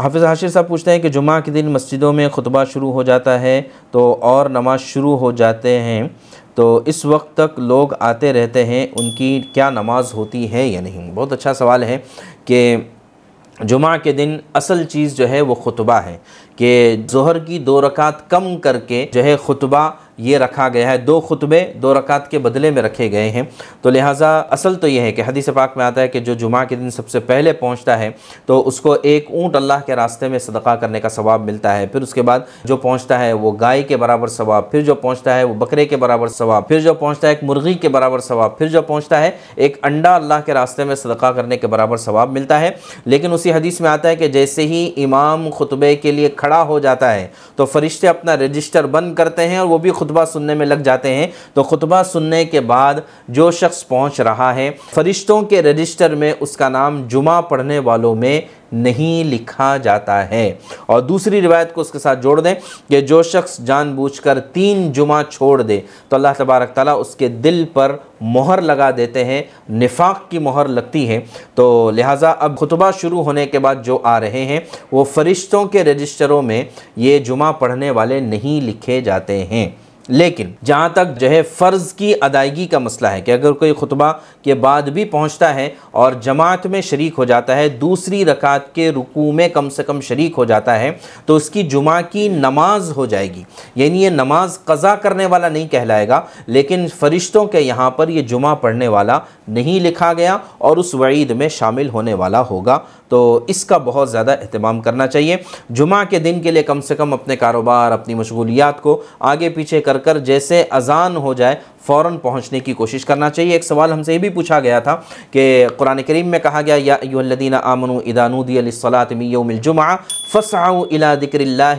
हाफिज़ हाशिर साहब पूछते हैं कि जुमा के दिन मस्जिदों में खुतबा शुरू हो जाता है तो और नमाज शुरू हो जाते हैं तो इस वक्त तक लोग आते रहते हैं उनकी क्या नमाज होती है या नहीं बहुत अच्छा सवाल है कि जुमा के दिन असल चीज़ जो है वो खुतबा है कि जहर की दो रकात कम करके जो है खुतबा ये रखा गया है दो खुतबे दो रकात के बदले में रखे गए हैं तो लिहाजा असल तो यह है कि हदीस पाक में आता है कि जो जुमा के दिन सबसे पहले पहुँचता है तो उसको एक ऊँट अल्लाह के रास्ते में सदका करने का सवाब मिलता है फिर उसके बाद जो पहुँचता है वो गाय के बराबर सवाब फिर जो पहुँचता है वो बकरे के बराबर सवाब फिर जो पहुँचता है एक मुर्गी के बराबर सवाब फिर जो पहुँचता है एक अंडा अल्लाह के रास्ते में सदका करने के बराबर सवाब मिलता है लेकिन उसी हदीस में आता है कि जैसे ही इमाम खुतबे के लिए खड़ा हो जाता है तो फरिश्ते अपना रजिस्टर बंद करते हैं और वो भी खुतबा सुनने में लग जाते हैं तो खुतबा सुनने के बाद जो शख्स पहुंच रहा है फरिश्तों के रजिस्टर में उसका नाम जुमा पढ़ने वालों में नहीं लिखा जाता है और दूसरी रिवायत को उसके साथ जोड़ दें कि जो शख्स जानबूझकर तीन जुमा छोड़ दे तो अल्लाह तबारक ताली उसके दिल पर मोहर लगा देते हैं निफाक की मोहर लगती है तो लिहाजा अब खुतबा शुरू होने के बाद जो आ रहे हैं वो फ़रिश्तों के रजिस्टरों में ये जुमा पढ़ने वाले नहीं लिखे जाते हैं लेकिन जहाँ तक जो है फ़र्ज़ की अदायगी का मसला है कि अगर कोई खुतबा के बाद भी पहुँचता है और जमात में शरीक हो जाता है दूसरी रकात के रुकू में कम से कम शरीक हो जाता है तो उसकी जुमा की नमाज हो जाएगी यानी ये नमाज कज़ा करने वाला नहीं कहलाएगा लेकिन फ़रिश्तों के यहाँ पर यह जुमा पढ़ने वाला नहीं लिखा गया और उस वईद में शामिल होने वाला होगा तो इसका बहुत ज़्यादा अहतमाम करना चाहिए जुमा के दिन के लिए कम से कम अपने कारोबार अपनी मशगूलियात को आगे पीछे कर कर कर जैसे अजान हो जाए फ़ौरन पहुँचने की कोशिश करना चाहिए एक सवाल हमसे ये भी पूछा गया था कि कुरान करीम में कहा गया यादीन आमनु इदानुदीसलातमिलजुमा फ़साऊ इला दिक्रिल्ला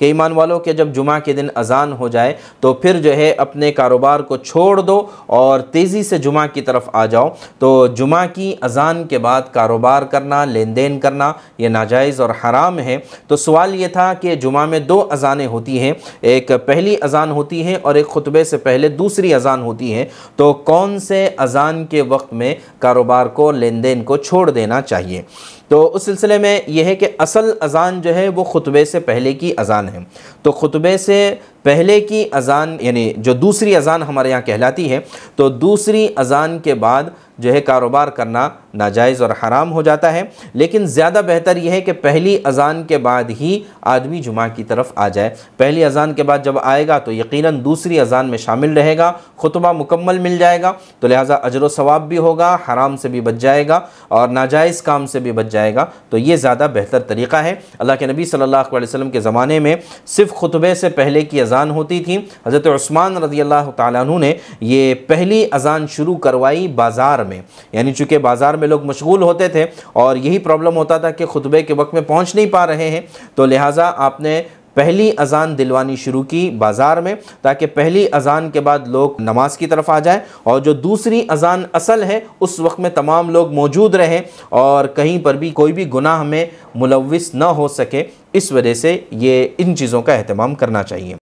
के ईमान वालों के जब जुमा के दिन अजान हो जाए तो फिर जो है अपने कारोबार को छोड़ दो और तेज़ी से जुमा की तरफ आ जाओ तो जुमा की अजान के बाद कारोबार करना लेन देन करना ये नाजायज़ और हराम है तो सवाल ये था कि जुमा में दो अजानें होती हैं एक पहली अजान होती है और एक खुतबे से पहले पहले दूसरी अजान होती है तो कौन से अजान के वक्त में कारोबार को लेन देन को छोड़ देना चाहिए तो उस सिलसिले में यह है कि असल अज़ान जो है वो ख़ुतबे से पहले की अज़ान है तो ख़ुतबे से पहले की अज़ान यानी जो दूसरी अज़ान हमारे यहाँ कहलाती है तो दूसरी अज़ान के बाद जो है कारोबार करना नाजायज़ और हराम हो जाता है लेकिन ज़्यादा बेहतर यह है कि पहली अज़ान के बाद ही आदमी जुमा की तरफ आ जाए पहली अज़ान के बाद जब आएगा तो यकीनन दूसरी अज़ान में शामिल रहेगा खुतबा मुकम्मल मिल जाएगा तो लिहाजा अजर व सवाब भी होगा हराम से भी बच जाएगा और नाजायज़ काम से भी बच जाएगा जाएगा तो ये ज़्यादा बेहतर तरीका है अल्लाह के नबी सल्लल्लाहु अलैहि वसल्लम के ज़माने में सिर्फ खुतबे से पहले की अज़ान होती थी हज़रत उस्मान रजी अल्लाह तु ने ये पहली अज़ान शुरू करवाई बाज़ार में यानी चूँकि बाज़ार में लोग मशगूल होते थे और यही प्रॉब्लम होता था कि खुतबे के वक्त में पहुँच नहीं पा रहे हैं तो लिहाजा आपने पहली अज़ान दिलवानी शुरू की बाज़ार में ताकि पहली अज़ान के बाद लोग नमाज की तरफ आ जाए और जो दूसरी अज़ान असल है उस वक्त में तमाम लोग मौजूद रहें और कहीं पर भी कोई भी गुनाह में मुलविस ना हो सके इस वजह से ये इन चीज़ों का अहतमाम करना चाहिए